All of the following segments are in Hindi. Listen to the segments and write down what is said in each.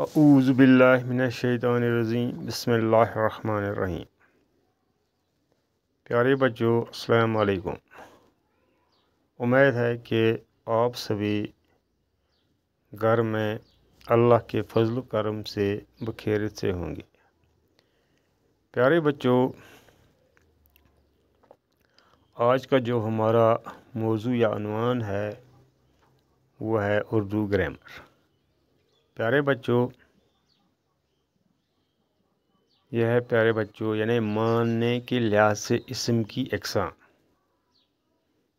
अऊज़बिल्लिनशैतरजीम बसमीम प्यारे बच्चों अस्सलाम उम्मीद है कि आप सभी घर में अल्लाह के फजल करम से बखेरत से होंगे प्यारे बच्चों आज का जो हमारा मौजू या अनवान है वो है उर्दू ग्रामर प्यारे बच्चों यह है प्यारे बच्चों यानी मानने के लिहाज से इसम की एकसा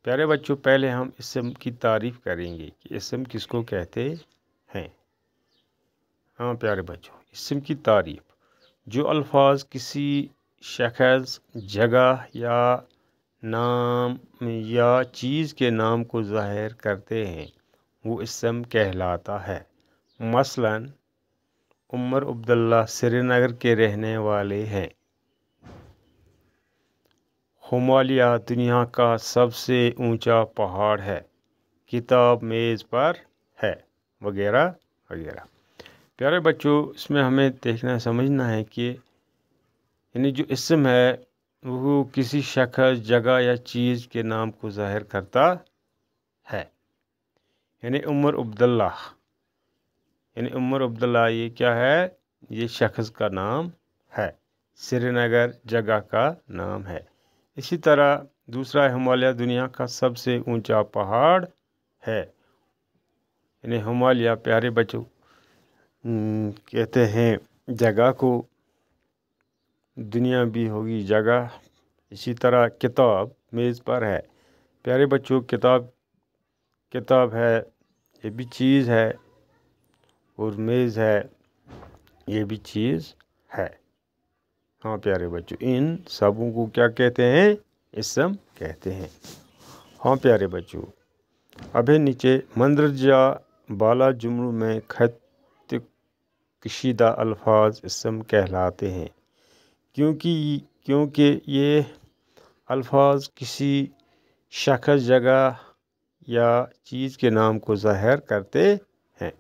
प्यारे बच्चों पहले हम इसम की तारीफ़ करेंगे कि इसम किसको कहते हैं हाँ प्यारे बच्चों इसम की तारीफ़ जो अल्फाज किसी शख्स जगह या नाम या चीज़ के नाम को ज़ाहिर करते हैं वो इसम कहलाता है मसलन उमर अब्दुल्ला श्रीनगर के रहने वाले हैं हमालिया दुनिया का सबसे ऊंचा पहाड़ है किताब मेज़ पर है वगैरह वगैरह प्यारे बच्चों इसमें हमें देखना समझना है कि यानी जो इसम है वो किसी शख्स जगह या चीज़ के नाम को ज़ाहिर करता है यानी उमर अब्दुल्ला यानी उमर अब्दुल्ला ये क्या है ये शख्स का नाम है श्रीनगर जगह का नाम है इसी तरह दूसरा हिमालय दुनिया का सबसे ऊंचा पहाड़ है यानी हिमालय प्यारे बच्चों कहते हैं जगह को दुनिया भी होगी जगह इसी तरह किताब मेज़ पर है प्यारे बच्चों किताब किताब है ये भी चीज़ है और मेज़ है ये भी चीज़ है हाँ प्यारे बच्चों इन सबों को क्या कहते हैं इसम कहते हैं हाँ प्यारे बच्चों अभी नीचे मंदरजा बाला जुमलों में खत कशीदा अल्फाज इसम कहलाते हैं क्योंकि क्योंकि ये अल्फाज किसी शख्स जगह या चीज़ के नाम को ज़ाहिर करते हैं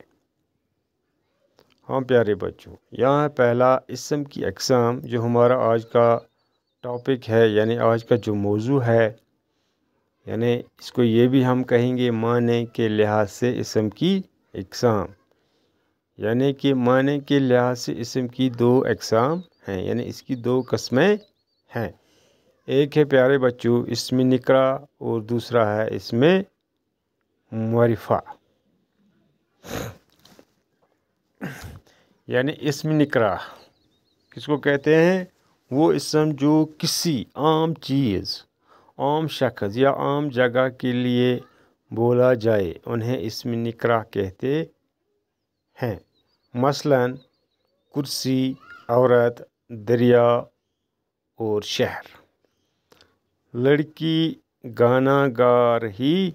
हाँ प्यारे बच्चों यहाँ है पहला इसम की अकसाम जो हमारा आज का टॉपिक है यानी आज का जो मौजू है यानी इसको ये भी हम कहेंगे माने के लिहाज से इसम की अकसाम यानी कि माने के लिहाज से इसम की दो अकसाम हैं यानी इसकी दो कस्में हैं एक है प्यारे बच्चों इसमें निकरा और दूसरा है इसमें मरिफा यानी इसम निकरा किसको कहते हैं वो इसम जो किसी आम चीज़ आम शख्स या आम जगह के लिए बोला जाए उन्हें इसम निकरा कहते हैं मसलन कुर्सी औरत दरिया और शहर लड़की गाना गा रही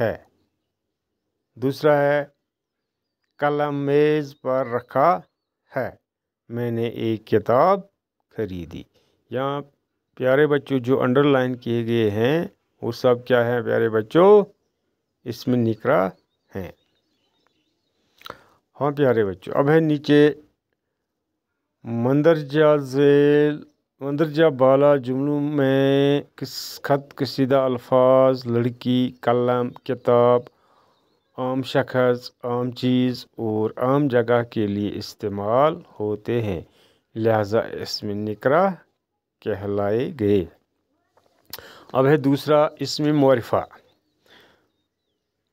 है दूसरा है कलम मेज़ पर रखा है मैंने एक किताब खरीदी यहाँ प्यारे बच्चों जो अंडरलाइन किए गए हैं वो सब क्या है प्यारे बच्चों इसमें निकरा हैं हाँ प्यारे बच्चों अब है नीचे मंदरजा जेल मंदरजा बाला जुमलों में किस खत कशीदा अल्फाज लड़की कलम किताब आम शख्स आम चीज़ और आम जगह के लिए इस्तेमाल होते हैं लिहाजा इसमें निकरा कहलाए गए अब है दूसरा इसमें मौरफ़ा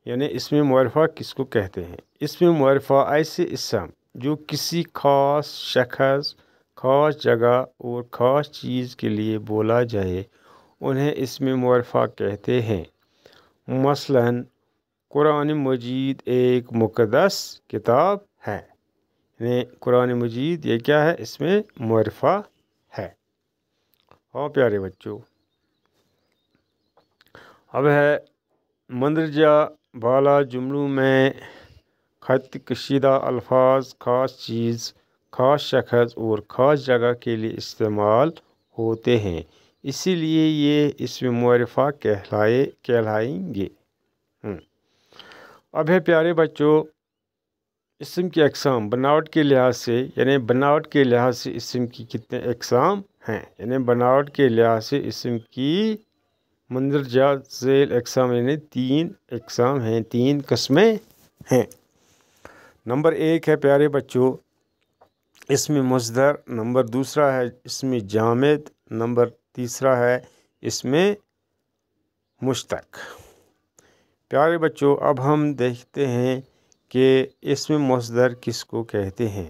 यानी इसमें मौरफ़ा किसको कहते हैं इसमें मौरफ़ा ऐसे इसम जो किसी ख़ास शख्स ख़ास जगह और ख़ास चीज़ के लिए बोला जाए उन्हें इसमें मौरफ़ा कहते हैं मसलन कुरान मजीद एक मुकदस किताब है यानी कुरान मजीद ये क्या है इसमें मरफा है और हाँ, प्यारे बच्चों अब है मंदरजा बाला जुमलों में खत कशीदा अल्फाज ख़ास चीज़ ख़ास शख्स और ख़ास जगह के लिए इस्तेमाल होते हैं इसीलिए ये इसमें मरफा कहलाए कहलाएंगे अब है प्यारे बच्चों इसम की अकसाम बनावट के लिहाज से यानी बनावट के लिहाज से इसम की कितने अकसाम हैं यानी बनावट के लिहाज से इसम की मंदरजा झेल अकसाम यानी तीन अकसाम हैं तीन कस्में हैं नंबर एक है प्यारे बच्चों इसमें मजदर नंबर दूसरा है इसमें जामद नंबर तीसरा है इसमें मुश्तक प्यारे बच्चों अब हम देखते हैं कि इसमें मसदर किसको कहते हैं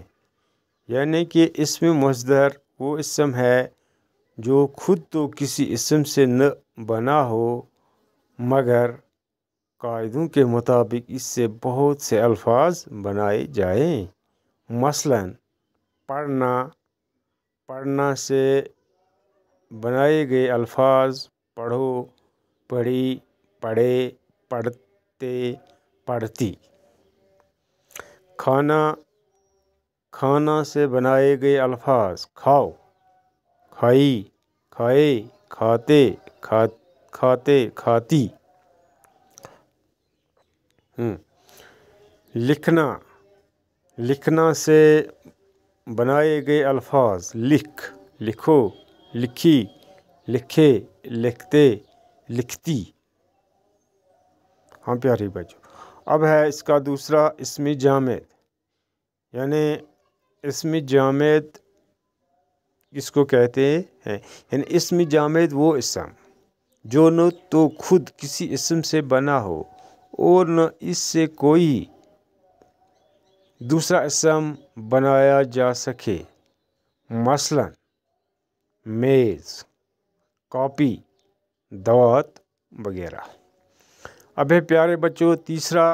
यानी कि इसमें मसदर वो इसम है जो खुद तो किसी इसम से न बना हो मगर कायदों के मुताबिक इससे बहुत से अल्फाज बनाए जाएं मसलन पढ़ना पढ़ना से बनाए गए अल्फाज पढ़ो पढ़ी पढ़े पढ़ते पढ़ती खाना खाना से बनाए गए अल्फाज खाओ खाई खाए खाते खा खाते खाती हम्म, लिखना लिखना से बनाए गए अल्फाज लिख लिखो लिखी लिखे लिखते लिखती हाँ प्यारे बच्चों अब है इसका दूसरा इसमी जामेद यानी इसमी जामेद इसको कहते हैं यानी इसम जामेद वो इसम जो न तो खुद किसी इसम से बना हो और न इससे कोई दूसरा इसम बनाया जा सके मसलन मेज़ कॉपी दवात वगैरह है प्यारे बच्चों तीसरा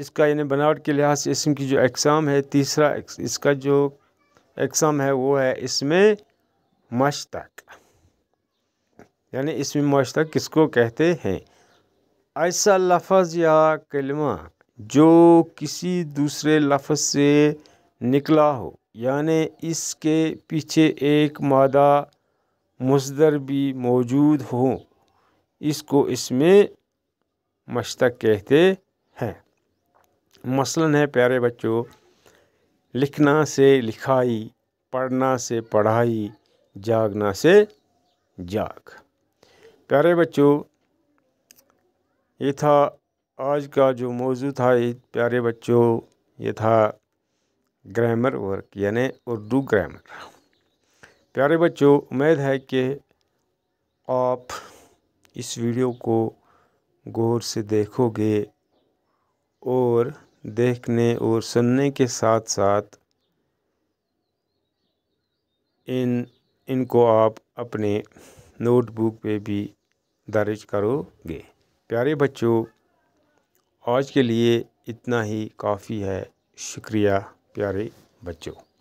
इसका यानी बनावट के लिहाज से इसम की जो एग्ज़ाम है तीसरा इसका जो एग्ज़ाम है वो है इसमें मशतक यानी इसमें मशतक किसको कहते हैं ऐसा लफज या कलमा जो किसी दूसरे लफज से निकला हो यानि इसके पीछे एक मादा मुजदर भी मौजूद हों इसको इसमें मस्तक कहते हैं मसलन है प्यारे बच्चों लिखना से लिखाई पढ़ना से पढ़ाई जागना से जाग प्यारे बच्चों ये था आज का जो मौजू था ये प्यारे बच्चों ये था ग्रामर वर्क यानी उर्दू ग्रामर प्यारे बच्चों उम्मीद है कि आप इस वीडियो को गौर से देखोगे और देखने और सुनने के साथ साथ इन इनको आप अपने नोटबुक पे भी दर्ज करोगे प्यारे बच्चों आज के लिए इतना ही काफ़ी है शुक्रिया प्यारे बच्चों